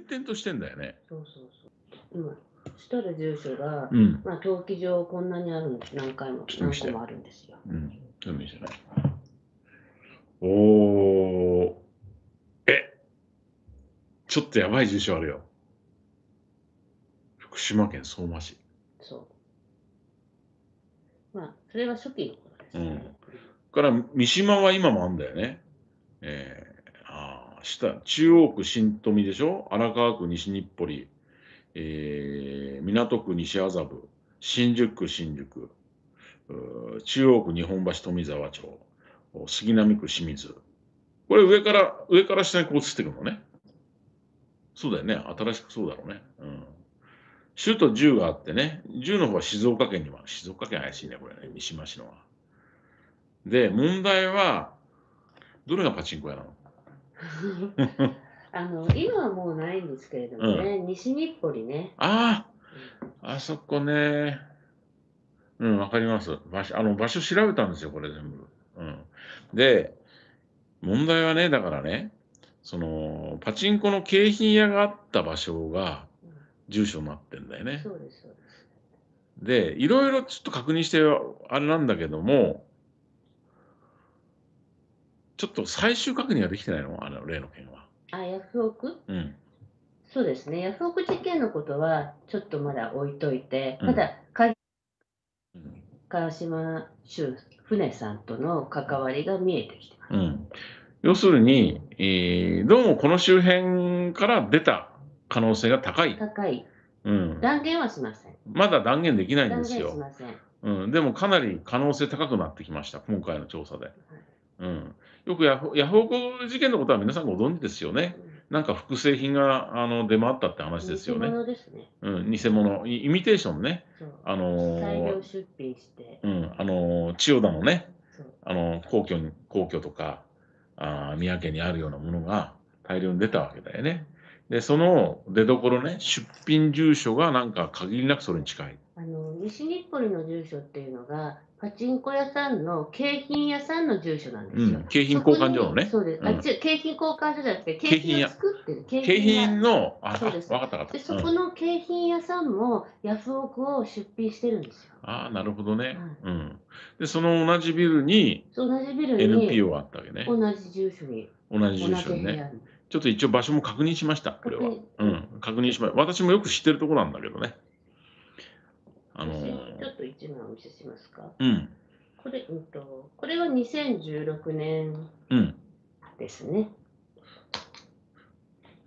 転々としてんだよね。そうそうそう。んしたる住所が、うん、まあ、登記上こんなにあるんです。何回も、何個もあるんですよ。うん。おお。え。ちょっとやばい住所あるよ。福島県相馬市。そう。まあ、それは初期の頃です、うん。から、三島は今もあんだよね。ええー下、中央区新富でしょ荒川区西日暮里、えー、港区西麻布、新宿区新宿、中央区日本橋富沢町、杉並区清水。これ上から、上から下にこう移っていくのね。そうだよね。新しくそうだろうね。うん。首都10があってね、10の方は静岡県には、静岡県怪しいね、これね、三島市のは。で、問題は、どれがパチンコ屋なの あの今はもうないんですけれどもね、うん、西日暮里ね。ああ、あそこね。うん、わかります。場所、あの場所調べたんですよ、これ全部。うん。で、問題はね、だからね、その、パチンコの景品屋があった場所が、住所になってんだよね。そうです、そうです。で、いろいろちょっと確認して、あれなんだけども、ちょっと最終確認はできてないのあの例の件は。あ、ヤフオクうん。そうですね、ヤフオク事件のことはちょっとまだ置いといて、ただうん、川島修船さんとの関わりが見えてきてます。うん、要するに、えー、どうもこの周辺から出た可能性が高い。高い。うん、断言はしません。まだ断言できないんですよ。うん、でもかなり可能性高くなってきました、今回の調査で。うん、よくヤフヤフオク事件のことは皆さんご存知ですよね。なんか複製品があの出回ったって話ですよね。偽物ですね。うん、偽物。イミテーションね。あのー、出品して。うん、あのー、千代田のね、あのー、皇居に、皇居とか、あ宮家にあるようなものが大量に出たわけだよね。で、その出どころね、出品住所がなんか限りなくそれに近い。西日暮里の住所っていうのが、パチンコ屋さんの景品屋さんの住所なんですよ。うん、景品交換所のね。そうです。うん、あ、ち景品交換所じゃなくて、景品を作ってる。景品の、あ、そうです。わかったかった。で、そこの景品屋さんも、ヤフオクを出品してるんですよ。ああ、なるほどね、うん。うん。で、その同じビルに、同じビルに NPO があったわけね。同じ住所に。同じ住所にね。ちょっと一応場所も確認しました、これは。うん、確認しました。私もよく知ってるところなんだけどね。あのー、ちょっと一枚お見せしますか。うん。これ、うんと、これは2016年ですね。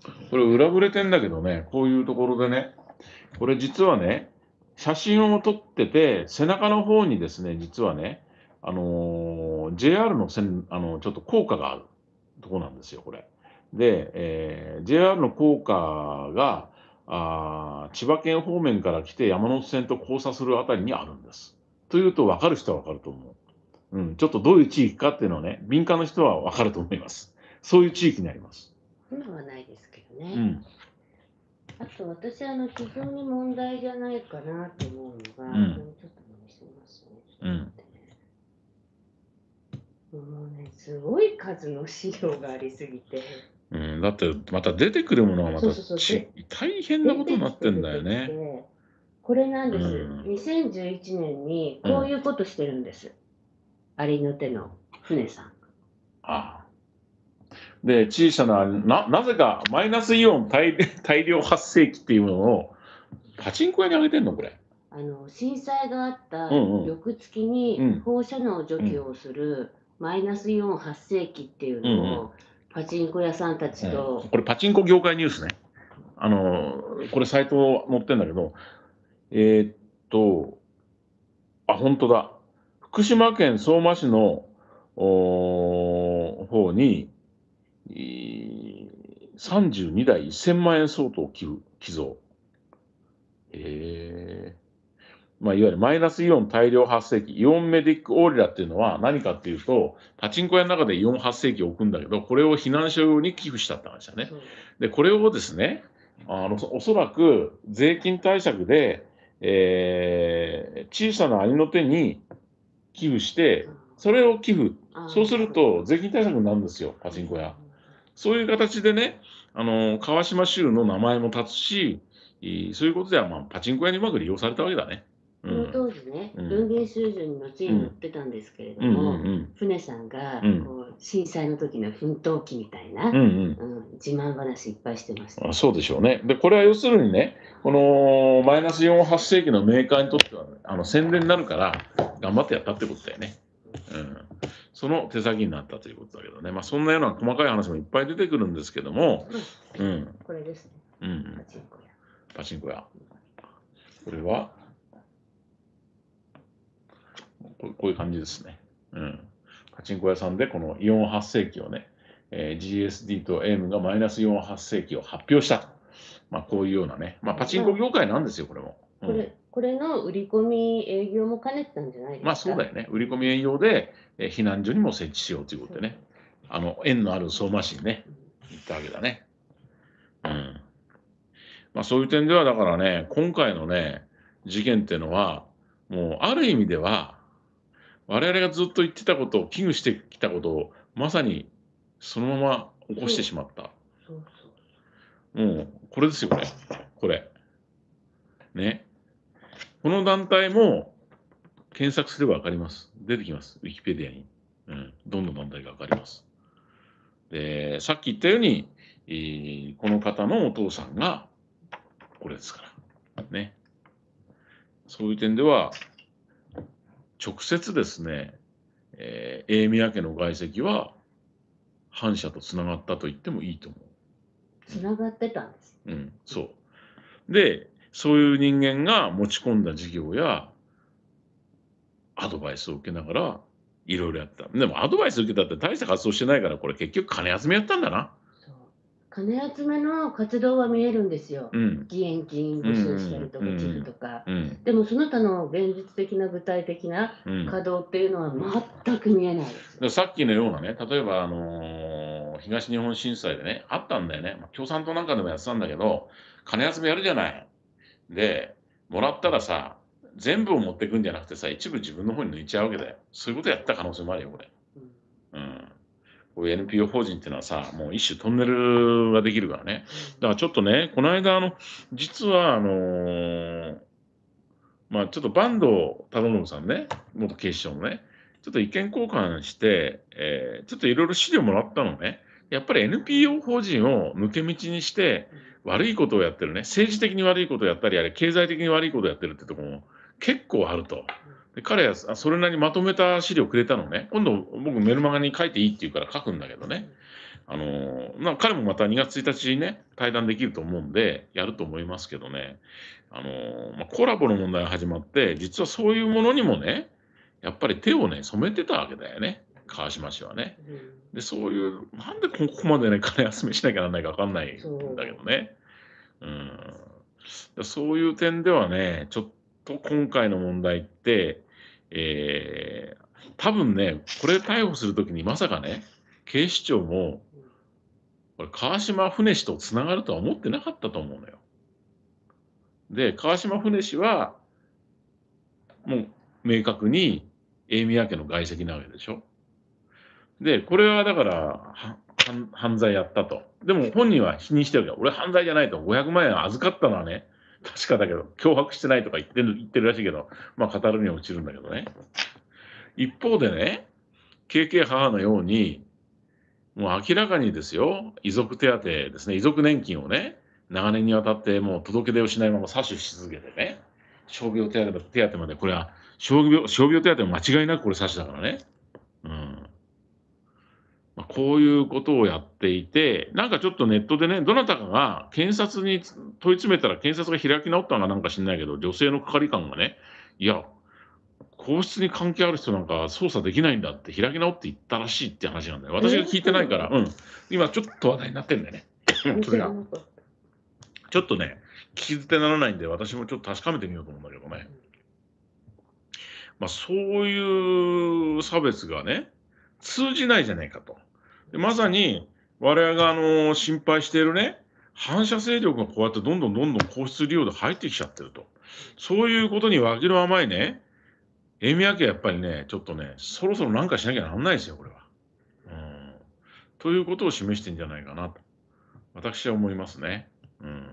うん、これ裏ぶれてんだけどね、こういうところでね、これ実はね、写真を撮ってて、背中の方にですね、実はね、あのー、JR の線、あのちょっと効果があるとこなんですよ、これ。で、えー、JR の効果が、あ千葉県方面から来て山手線と交差するあたりにあるんです。というと分かる人は分かると思う。うん、ちょっとどういう地域かっていうのはね、敏感な人は分かると思います。そういう地域になります。今はないですけどね。うん、あと私あの非常に問題じゃないかなと思うのが、うん、ちょっと見せますね。うん、もうねすごい数の資料がありすぎて。うん、だってまた出てくるものはまたそうそうそう大変なことになってんだよね。これなんです、うん2011年にこういうことしてるんです、ありの手の船さんああで小さなななぜかマイナスイオン大大量発生器っていうものをパチンコ屋にあげてんのこれ。あの震災があった翌月に放射能除去をするマイナスイオン発生器っていうのをパチンコ屋さんたちと、うん、これパチンコ業界ニュースね。あの、これサイト載ってんだけど、えー、っと、あ、本当だ。福島県相馬市の、お方に、32台1000万円相当を寄付、寄贈。へえ。まあ、いわゆるマイナスイオン大量発生器、イオンメディックオーリラっていうのは何かっていうと、パチンコ屋の中でイオン発生器を置くんだけど、これを避難所用に寄付したって話だね。で、これをですね、あのおそらく税金対策で、えー、小さな兄の手に寄付して、それを寄付、そうすると税金対策になるんですよ、パチンコ屋。そういう形でね、あの川島州の名前も立つし、そういうことでは、まあ、パチンコ屋にうまく利用されたわけだね。その当時ね、文芸修竄にちに乗ってたんですけれども、船さんがこう震災の時の奮闘記みたいな、うん自慢話いっぱいしてました、あそうでしょうね。で、これは要するにね、このマイナス4、8世紀のメーカーにとっては、ね、あの宣伝になるから、頑張ってやったってことだよね。うん、その手先になったということだけどね、まあ、そんなような細かい話もいっぱい出てくるんですけども、うん、これですね、うん、パチンコ屋。パチンコ屋。これはこういう感じですね。うん。パチンコ屋さんでこのイオン発生器をね、えー、GSD と AM がマイナスイオン発生器を発表したと。まあ、こういうようなね、まあ、パチンコ業界なんですよ、これも。うん、これこれの売り込み営業も兼ねてたんじゃないですか。まあそうだよね。売り込み営業で、えー、避難所にも設置しようということでね。あの、縁のある相馬市にね、行ったわけだね。うん。まあそういう点では、だからね、今回のね、事件っていうのは、もうある意味では、我々がずっと言ってたことを危惧してきたことをまさにそのまま起こしてしまった。もうこれですよこれこれ。ね。この団体も検索すれば分かります。出てきます。ウィキペディアに。うん、どんな団体か分かります。で、さっき言ったように、えー、この方のお父さんがこれですから。ね。そういう点では、直接ですね、えー、宮家の外籍は反社とつながったと言ってもいいと思う。つながってたんです。うん、そう。で、そういう人間が持ち込んだ事業やアドバイスを受けながらいろいろやった。でもアドバイス受けたって大した活動してないから、これ結局金集めやったんだな。金集めの活動は見えるんですよ、うん、義援金募集したりとか、寄付とか、でもその他の現実的な具体的な稼働っていうのは全く見えないです、さっきのようなね、例えば、あのー、東日本震災でね、あったんだよね、共産党なんかでもやってたんだけど、金集めやるじゃない。で、もらったらさ、全部を持っていくんじゃなくてさ、一部自分の方に抜いちゃうわけだよ。そういうことやった可能性もあるよ、これ。うんこういう NPO 法人っていうのはさ、もう一種トンネルができるからね。だからちょっとね、この間、あの、実は、あのー、まあちょっと坂東忠信さんね、元警視庁のね、ちょっと意見交換して、えー、ちょっといろいろ資料もらったのね。やっぱり NPO 法人を抜け道にして、悪いことをやってるね、政治的に悪いことをやったり、あれ、経済的に悪いことをやってるってところも結構あると。で彼はそれなりにまとめた資料くれたのね。今度僕メルマガに書いていいって言うから書くんだけどね。あのま彼もまた2月1日にね、対談できると思うんで、やると思いますけどね、あのまコラボの問題が始まって、実はそういうものにもね、やっぱり手をね、染めてたわけだよね、川島氏はね。で、そういう、なんでここまでね、金休めしなきゃならないか分かんないんだけどね。うん、そういう点ではね、ちょっと今回の問題って、えー、多分ね、これ逮捕するときにまさかね、警視庁も、これ川島船氏とつながるとは思ってなかったと思うのよ。で、川島船氏は、もう明確に英宮家の外籍なわけでしょ。で、これはだから、犯罪やったと。でも本人は否認してるけど、俺犯罪じゃないと、500万円預かったのはね、確かだけど、脅迫してないとか言ってる言ってるらしいけど、まあ、語るには落ちるんだけどね。一方でね、KK 母のように、もう明らかにですよ、遺族手当ですね、遺族年金をね、長年にわたってもう届け出をしないまま詐取し続けてね、傷病手当手当まで、これは傷病傷病手当も間違いなくこれ詐取だからね、こういうことをやっていて、なんかちょっとネットでね、どなたかが検察に問い詰めたら、検察が開き直ったのかなんか知んないけど、女性の係官がね、いや、皇室に関係ある人なんか捜査できないんだって開き直って言ったらしいって話なんだよ。私が聞いてないから、うん、今ちょっと話題になってんだよね。それが。ちょっとね、聞き捨てならないんで、私もちょっと確かめてみようと思うんだけどね。まあ、そういう差別がね、通じないじゃないかと。まさに我々があの心配しているね、反射勢力がこうやってどんどんどんどん皇室利用で入ってきちゃってると。そういうことに脇の甘いね、エミヤ家やっぱりね、ちょっとね、そろそろなんかしなきゃなんないですよ、これは。うん。ということを示してんじゃないかなと、私は思いますね。うん。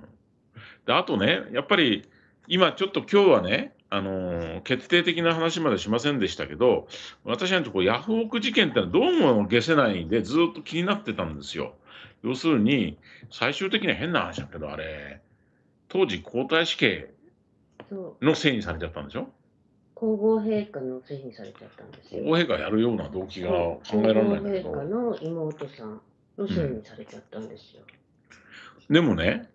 で、あとね、やっぱり、今ちょっと今日はね、あの決定的な話までしませんでしたけど、私はこヤフオク事件ってのはどうも消せないんで、ずっと気になってたんですよ。要するに、最終的には変な話だけど、あれ、当時、皇太子刑のせいにされちゃったんでしょ皇后陛下のせいにされちゃったんですよ。皇后陛下やるような動機が考えられないんだけど。皇后陛下の妹さんのせいにされちゃったんですよ。うん、でもね、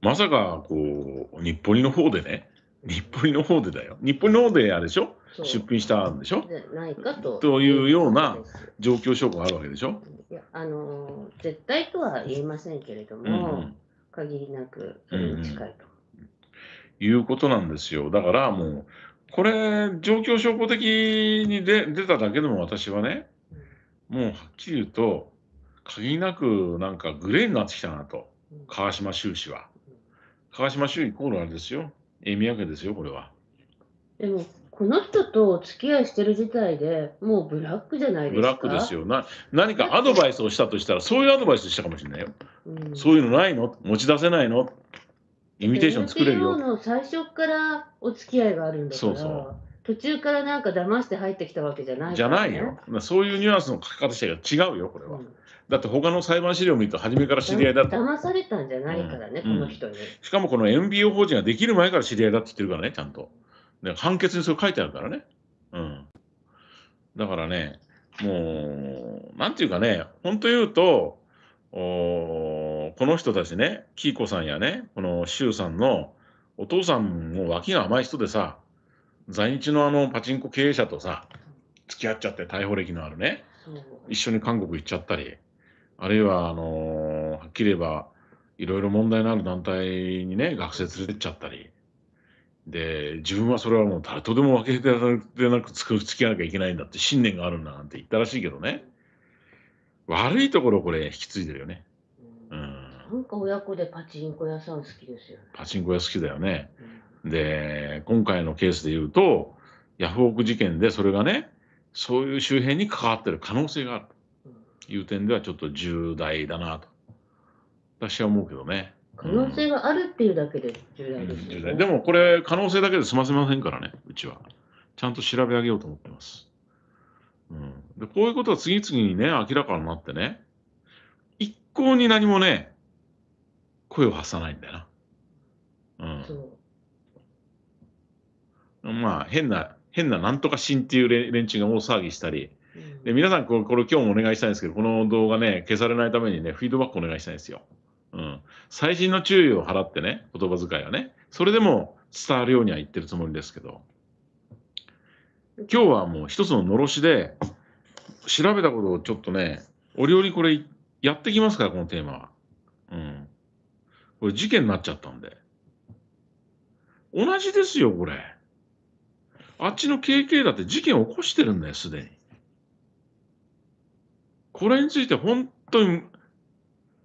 まさかこう日暮里の方でね、日暮里の方でだよ。日暮里の方であれでしょ出品したんでしょないかと。というような状況証拠があるわけでしょいや、あのー、絶対とは言いませんけれども、うんうん、限りなくそれ近いと、うんうん、いうことなんですよ。だからもう、これ、状況証拠的にで出ただけでも私はね、もうはっきり言うと、限りなくなんかグレーになってきたなと、川島修士は。川島修イコールあれですよ。意味やけですよ、これは。でも、この人とお付き合いしてる時代でもうブラックじゃないですか。ブラックですよ。な何かアドバイスをしたとしたら、そういうアドバイスしたかもしれないよ。うん、そういうのないの持ち出せないのイミテーション作れるよ。の最初からお付き合いがあるんだから。そうそう途中からなんか騙して入ってきたわけじゃない、ね、じゃないよ。そういうニュアンスの書き方したが違うよ、これは。うんだって他の裁判資料を見ると、初めから知り合いだった。騙されたんじゃないからね、うん、この人に、しかもこの MBO 法人ができる前から知り合いだって言ってるからね、ちゃんと。で判決にそれ書いてあるからね。うん。だからね、もう、なんていうかね、本当言うと、おこの人たちね、キーコさんやね、この周さんのお父さんも脇が甘い人でさ、在日のあのパチンコ経営者とさ、付き合っちゃって、逮捕歴のあるね、一緒に韓国行っちゃったり、あるいは、あのはっきり言えば、いろいろ問題のある団体にね、学生連れてっちゃったり、で、自分はそれはもう誰とでも分けてなく付き合わなきゃいけないんだって信念があるんだなんて言ったらしいけどね。悪いところこれ引き継いでるよね。うん。なんか親子でパチンコ屋さん好きですよね。パチンコ屋好きだよね。うん、で、今回のケースで言うと、ヤフオク事件でそれがね、そういう周辺に関わってる可能性がある。いう点ではちょっと重大だなと私は思うけどね。可能性があるっていうだけで重大ですね、うん、でもこれ可能性だけで済ませませんからねうちはちゃんと調べ上げようと思ってます、うん、でこういうことは次々にね明らかになってね一向に何もね声を発さないんだよな、うん、まあ変な変ななんとか心っていう連中が大騒ぎしたりで、皆さんこれ、これ今日もお願いしたいんですけど、この動画ね、消されないためにね、フィードバックお願いしたいんですよ。うん。最新の注意を払ってね、言葉遣いはね、それでも伝わるようには言ってるつもりですけど、今日はもう一つののろしで、調べたことをちょっとね、お料理これやってきますから、このテーマは。うん。これ事件になっちゃったんで。同じですよ、これ。あっちの KK だって事件起こしてるんだよ、すでに。これについて本当に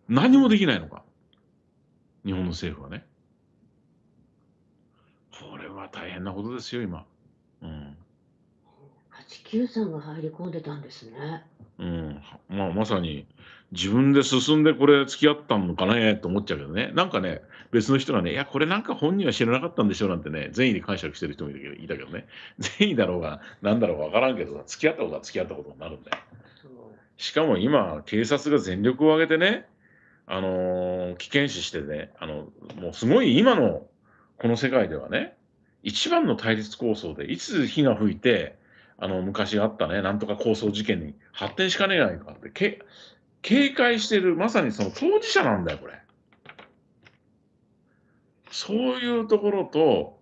何もできないのか。日本の政府はね。これは大変なことですよ、今。うん。89さんが入り込んでたんですね。うん。まあ、まさに、自分で進んでこれ付き合ったのかねと思っちゃうけどね。なんかね、別の人がね、いや、これなんか本人は知らなかったんでしょうなんてね、善意で解釈してる人もいたけどね。善意だろうが、なんだろうが分からんけど付き合ったことは付き合ったことになるんだよ。しかも今、警察が全力を挙げてね、あのー危険視してね、あの、もうすごい今のこの世界ではね、一番の対立構想で、いつ火が吹いて、あの、昔あったね、なんとか構想事件に発展しかねえないかって、け警戒してる、まさにその当事者なんだよ、これ。そういうところと、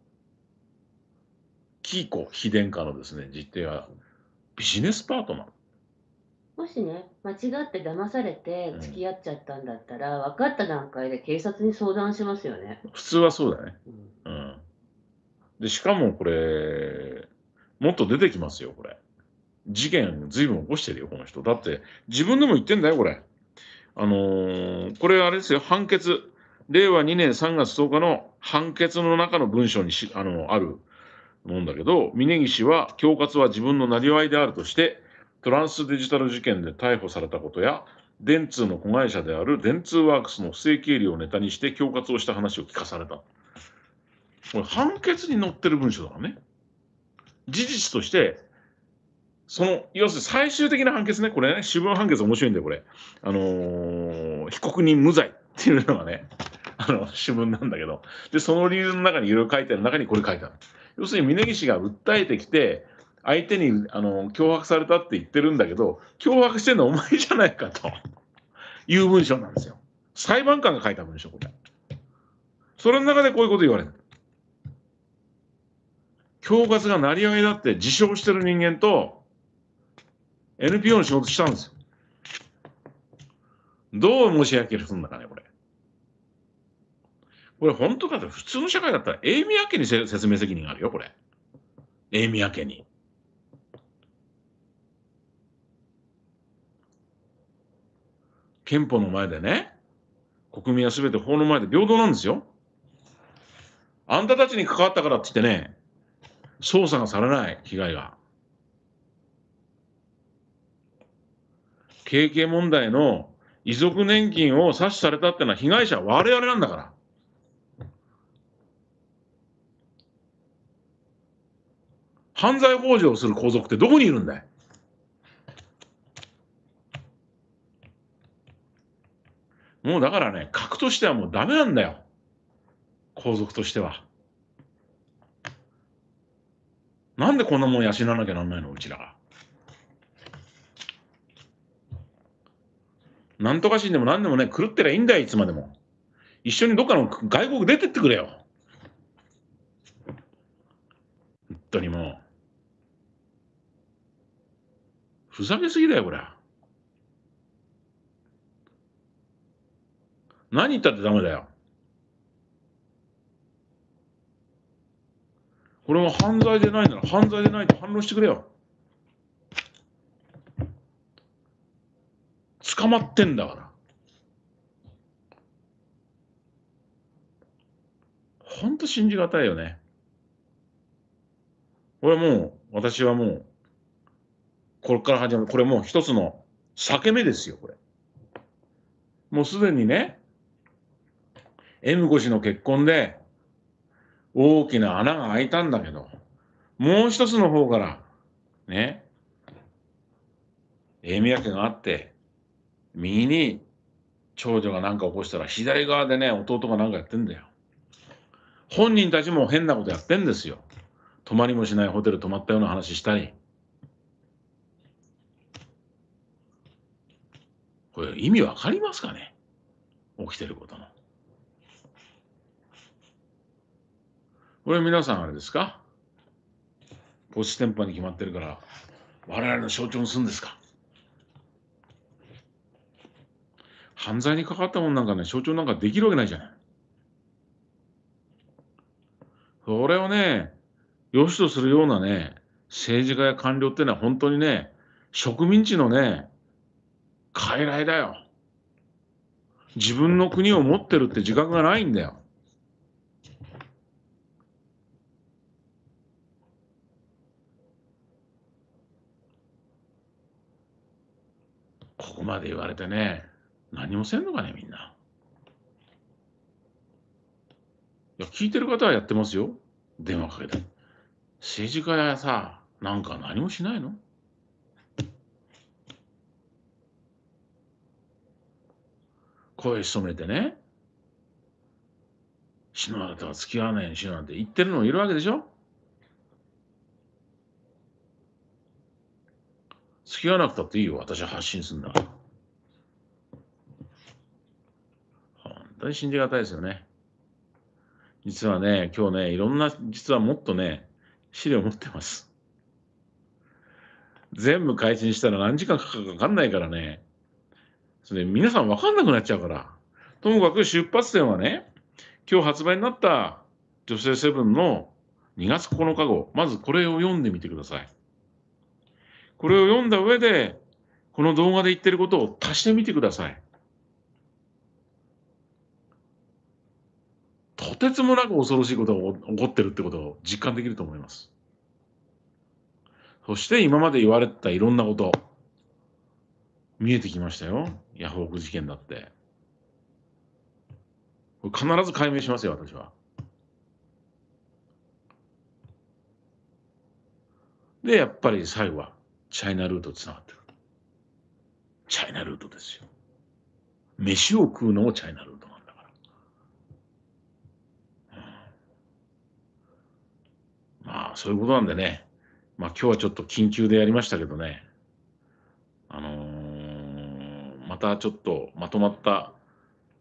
キーコ・秘伝家のですね、実態はビジネスパートナー。もしね、間違って騙されて付き合っちゃったんだったら、分かった段階で警察に相談しますよね。普通はそうだね。うん。で、しかもこれ、もっと出てきますよ、これ。事件、ずいぶん起こしてるよ、この人。だって、自分でも言ってんだよ、これ。あのーこれあれですよ、判決。令和2年3月10日の判決の中の文章にしあのあるもんだけど、峯岸は、恐喝は自分のなりわいであるとして、トランスデジタル事件で逮捕されたことや電通の子会社である電通ワークスの不正経理をネタにして恐喝をした話を聞かされたこれ判決に載ってる文書だからね事実としてその要するに最終的な判決ねこれね主文判決面白いんだよこれあのー、被告人無罪っていうのがねあの主文なんだけどでその理由の中にいろいろ書いてある中にこれ書いてある要するに峯岸が訴えてきて相手にあの脅迫されたって言ってるんだけど、脅迫してるのはお前じゃないかという文章なんですよ。裁判官が書いた文章、これ。それの中でこういうこと言われる。恐喝が成り上げだって自称してる人間と NPO の仕事したんですよ。どう申し訳するんだかね、これ。これ本当かって普通の社会だったら、エイミア家に説明責任があるよ、これ。エイミア家に。憲法の前でね、国民はすべて法の前で平等なんですよ。あんたたちに関わったからって言ってね、捜査がされない被害が。経験問題の遺族年金を詐取されたってのは被害者は我々なんだから。犯罪法上をする皇族ってどこにいるんだいもうだからね、核としてはもうダメなんだよ。皇族としては。なんでこんなもん養わなきゃなんないのうちらが。なんとかしんでもなんでもね、狂ってりゃいいんだよ、いつまでも。一緒にどっかの外国出てってくれよ。本当にもう。ふざけすぎだよ、これ。何言ったってダメだよ。これは犯罪でないなら犯罪でないと反論してくれよ。捕まってんだから。本当信じがたいよね。これもう、私はもう、これから始まる、これもう一つの裂け目ですよ、これ。もうすでにね、M5 氏の結婚で大きな穴が開いたんだけど、もう一つの方から、ね、英宮家があって、右に長女が何か起こしたら、左側でね、弟が何かやってんだよ。本人たちも変なことやってんですよ。泊まりもしないホテル泊まったような話したり。これ意味わかりますかね起きてることの。これ皆さんあれですかポステンパに決まってるから、我々の象徴にするんですか犯罪にかかったもんなんかね、象徴なんかできるわけないじゃない。それをね、良しとするようなね、政治家や官僚ってのは本当にね、植民地のね、傀儡だよ。自分の国を持ってるって自覚がないんだよ。こまで言われてね、何もせんのかね、みんな。いや、聞いてる方はやってますよ。電話かけて。政治家やさ、なんか何もしないの声潜めてね、死ぬあなたは付き合わないようにしようなんて言ってるのもいるわけでしょ付き合わなくたっていいよ、私は発信するんだ本当に信じがたいですよね。実はね、今日ね、いろんな、実はもっとね、資料持ってます。全部開陳したら何時間かかるか分かんないからね。それ皆さん分かんなくなっちゃうから。ともかく出発点はね、今日発売になった女性セブンの2月9日号、まずこれを読んでみてください。これを読んだ上で、この動画で言ってることを足してみてください。とてつもなく恐ろしいことが起こってるってことを実感できると思います。そして今まで言われてたいろんなこと、見えてきましたよ。ヤフオク事件だって。必ず解明しますよ、私は。で、やっぱり最後はチャイナルートつながってる。チャイナルートですよ。飯を食うのもチャイナルートなんだから。まあ、そういうことなんでね。まあ、今日はちょっと緊急でやりましたけどね。あのー、またちょっとまとまった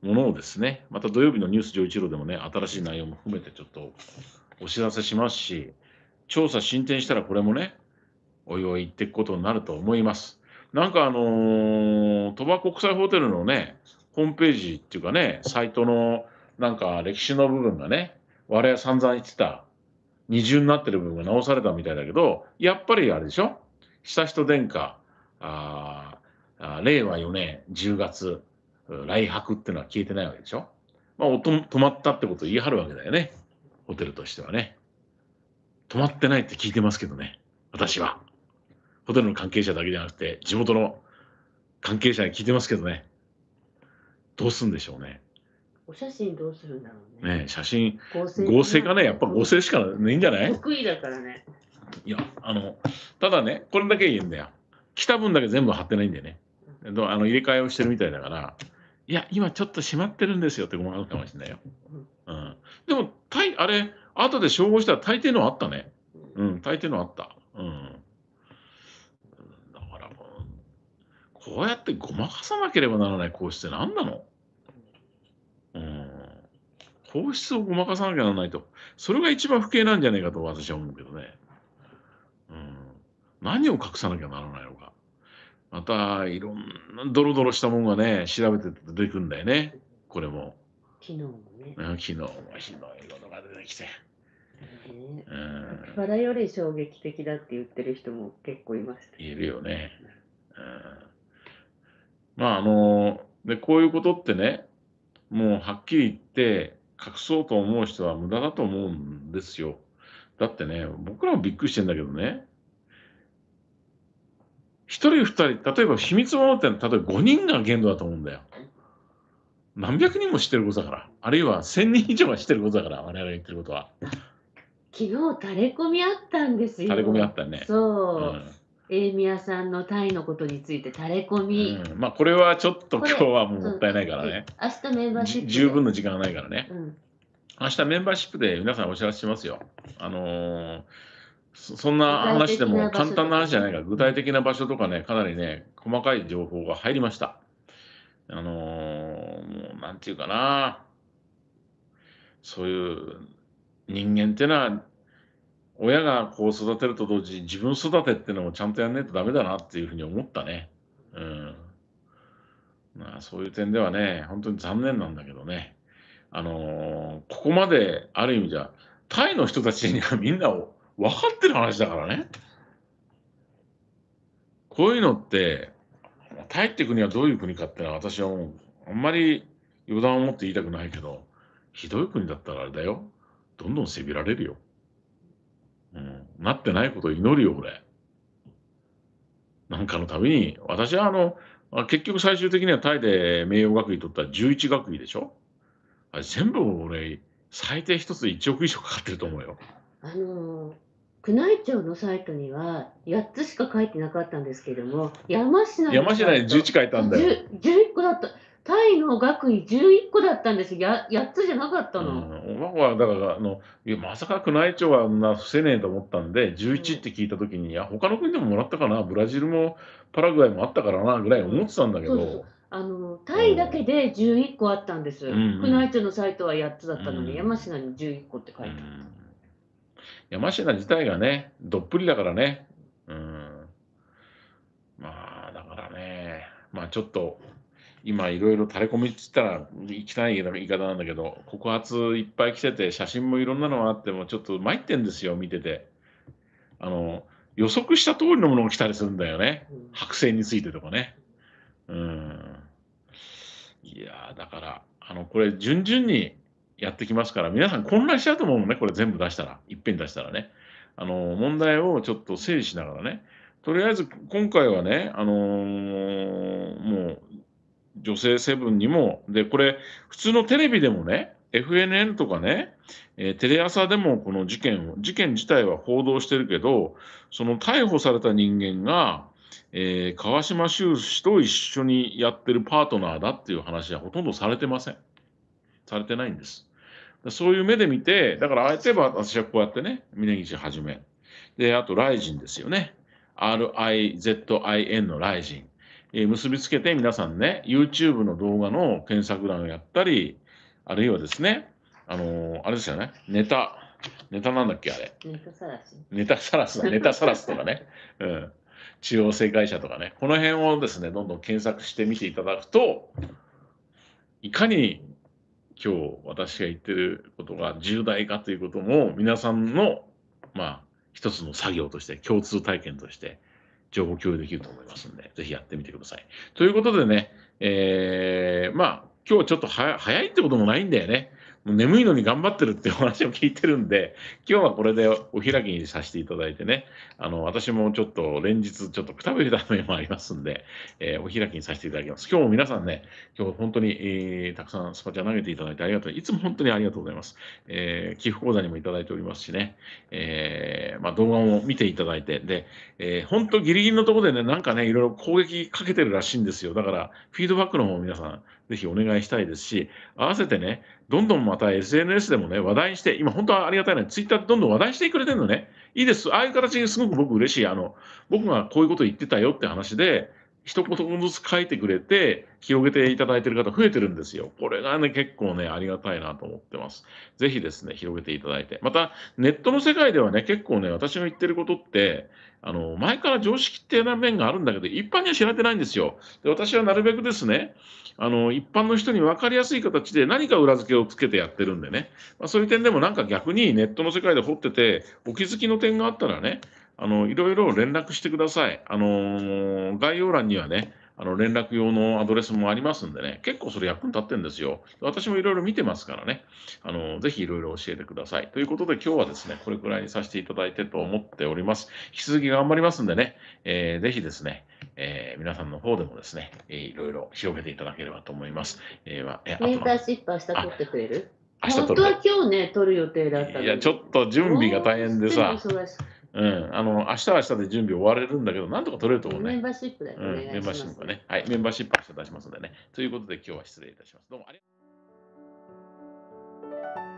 ものをですね、また土曜日のニュース上一郎でもね、新しい内容も含めてちょっとお知らせしますし、調査進展したらこれもね、おいおい行っていくことになると思います。なんかあの鳥、羽国際ホテルのね、ホームページっていうかね、サイトのなんか歴史の部分がね、我々散々言ってた、二重になってる部分が直されたみたいだけど、やっぱりあれでしょ悠仁殿下、あ令和4年10月、来泊っていうのは消えてないわけでしょまあ、おと止まったってことを言い張るわけだよね。ホテルとしてはね。止まってないって聞いてますけどね。私は。ホテルの関係者だけじゃなくて、地元の関係者に聞いてますけどね、どうするんでしょうね。お写真どうするんだろうね。ね写真合成、合成かね、やっぱ合成しかないんじゃない得意だからね。いや、あの、ただね、これだけ言えんだよ。来た分だけ全部貼ってないんでね。あの入れ替えをしてるみたいだから、いや、今ちょっと閉まってるんですよってごまかかもしれないよ。うん。でも、たいあれ、後で照合したら大抵のあったね。うん、大抵のあった。うん。こうやってごまかさなければならない皇室って何なのうん。皇室をごまかさなきゃならないと。それが一番不敬なんじゃないかと私は思うけどね。うん。何を隠さなきゃならないのか。また、いろんなドロドロしたもんがね、調べて出てくんだよね。これも。昨日もね。昨日もひどいことが出てきて。バラより衝撃的だって言ってる人も結構いました、いるよね。うん。まああの、で、こういうことってね、もうはっきり言って隠そうと思う人は無駄だと思うんですよ。だってね、僕らもびっくりしてんだけどね、一人二人、例えば秘密者ってのは、例えば5人が限度だと思うんだよ。何百人も知ってることだから、あるいは1000人以上が知ってることだから、我々が言ってることは。昨日、垂れ込みあったんですよ。垂れ込みあったね。そう。うんエイミアさんのタイのことについてタレコミ、うん、まあこれはちょっと今日はもうもったいないからね、うん、明日メンバーシップ十分の時間がないからね、うん、明日メンバーシップで皆さんお知らせしますよあのー、そんな話でも簡単な話じゃないか具体的な場所とかねかなりね細かい情報が入りましたあのー、もうなんていうかなそういう人間っていうのは親がこう育てると同時に自分育てっていうのもちゃんとやんないとダメだなっていうふうに思ったね。うん。まあそういう点ではね、本当に残念なんだけどね。あのー、ここまである意味じゃ、タイの人たちにはみんな分かってる話だからね。こういうのって、タイって国はどういう国かってのは私はもう、あんまり余談を持って言いたくないけど、ひどい国だったらあれだよ。どんどんせびられるよ。なってないことを祈るよ、俺。なんかのたびに、私はあの、結局最終的にはタイで名誉学位取った11学位でしょあれ全部俺、最低一つ1億以上かかってると思うよ。あのー宮内庁のサイトには8つしか書いてなかったんですけども山科山科に11書いたんだよ11個だったタイの学位11個だったんですや8つじゃなかったの。うん、僕はだからあのいや、まさか宮内庁はあんな伏せねえと思ったんで、11って聞いたときに、うん、いや、他の国でももらったかな、ブラジルもパラグアイもあったからなぐらい思ってたんだけど。うん、そうそうあのタイだけで11個あったんです。宮内庁のサイトは8つだったのに、山科に11個って書いてあった。山科自体がね、どっぷりだからね。うん、まあ、だからね、まあちょっと今いろいろ垂れ込みって言ったらきたい言い方なんだけど告発いっぱい来てて写真もいろんなのがあってもちょっと参ってんですよ見ててあの予測した通りのものが来たりするんだよね剥製についてとかねうんいやだからあのこれ順々にやってきますから皆さん混乱しちゃうと思うのねこれ全部出したらいっぺん出したらねあの問題をちょっと整理しながらねとりあえず今回はね、あのー、もう女性セブンにも、で、これ、普通のテレビでもね、FNN とかね、えー、テレ朝でもこの事件を、事件自体は報道してるけど、その逮捕された人間が、えー、川島修士と一緒にやってるパートナーだっていう話はほとんどされてません。されてないんです。そういう目で見て、だからあえて私はこうやってね、峯岸はじめ、で、あと、ライジンですよね。RIZIN のライジン。え結びつけて皆さんね、YouTube の動画の検索欄をやったり、あるいはですね、あのー、あれですよね、ネタ、ネタなんだっけ、あれ。ネタさらし。ネタさらす、ネタさらすとかね、うん、中央正解者とかね、この辺をですね、どんどん検索してみていただくと、いかに今日私が言ってることが重大かということも、皆さんの、まあ、一つの作業として、共通体験として、情報共有できると思いますので、ぜひやってみてください。ということでね、えー、まあ、今日ちょっと早いってこともないんだよね。もう眠いのに頑張ってるってお話を聞いてるんで、今日はこれでお開きにさせていただいてね、あの、私もちょっと連日ちょっとくたびれた面もありますんで、えー、お開きにさせていただきます。今日も皆さんね、今日本当に、えー、たくさんスパチャ投げていただいてありがとう。いつも本当にありがとうございます。えー、寄付講座にもいただいておりますしね、えまあ、動画も見ていただいて、で、え本当ギリギリのところでね、なんかね、いろいろ攻撃かけてるらしいんですよ。だから、フィードバックの方も皆さん、ぜひお願いしたいですし、合わせてね、どんどんまた SNS でもね、話題にして、今本当はありがたいね、ツイッターでどんどん話題してくれてるのね。いいです。ああいう形にすごく僕嬉しい。あの、僕がこういうこと言ってたよって話で、一言ずつ書いてくれて、広げていただいてる方増えてるんですよ。これがね、結構ね、ありがたいなと思ってます。ぜひですね、広げていただいて。また、ネットの世界ではね、結構ね、私の言ってることって、あの、前から常識ってな面があるんだけど、一般には知られてないんですよ。で私はなるべくですね、あの、一般の人に分かりやすい形で何か裏付けをつけてやってるんでね。まあ、そういう点でもなんか逆にネットの世界で掘ってて、お気づきの点があったらね、あの、いろいろ連絡してください。あのー、概要欄にはね、あの連絡用のアドレスもありますんでね、結構それ役に立ってんですよ。私もいろいろ見てますからね、あのぜひいろいろ教えてください。ということで、今日はですね、これくらいにさせていただいてと思っております。引き続き頑張りますんでね、えー、ぜひですね、えー、皆さんの方でもですね、えー、いろいろ広げていただければと思います。えー、えー、メンターシップ明日取ってくれる本当は今日ね、取る予定だったいや、ちょっと準備が大変でさ。うん、あの明日は明日で準備終われるんだけど、なんとか取れると思うね。メンバーシップだよね、うん。メンバーシップね。はい、メンバーシップ明日出しますのでね。ということで、今日は失礼いたします。どうもありがとうございました。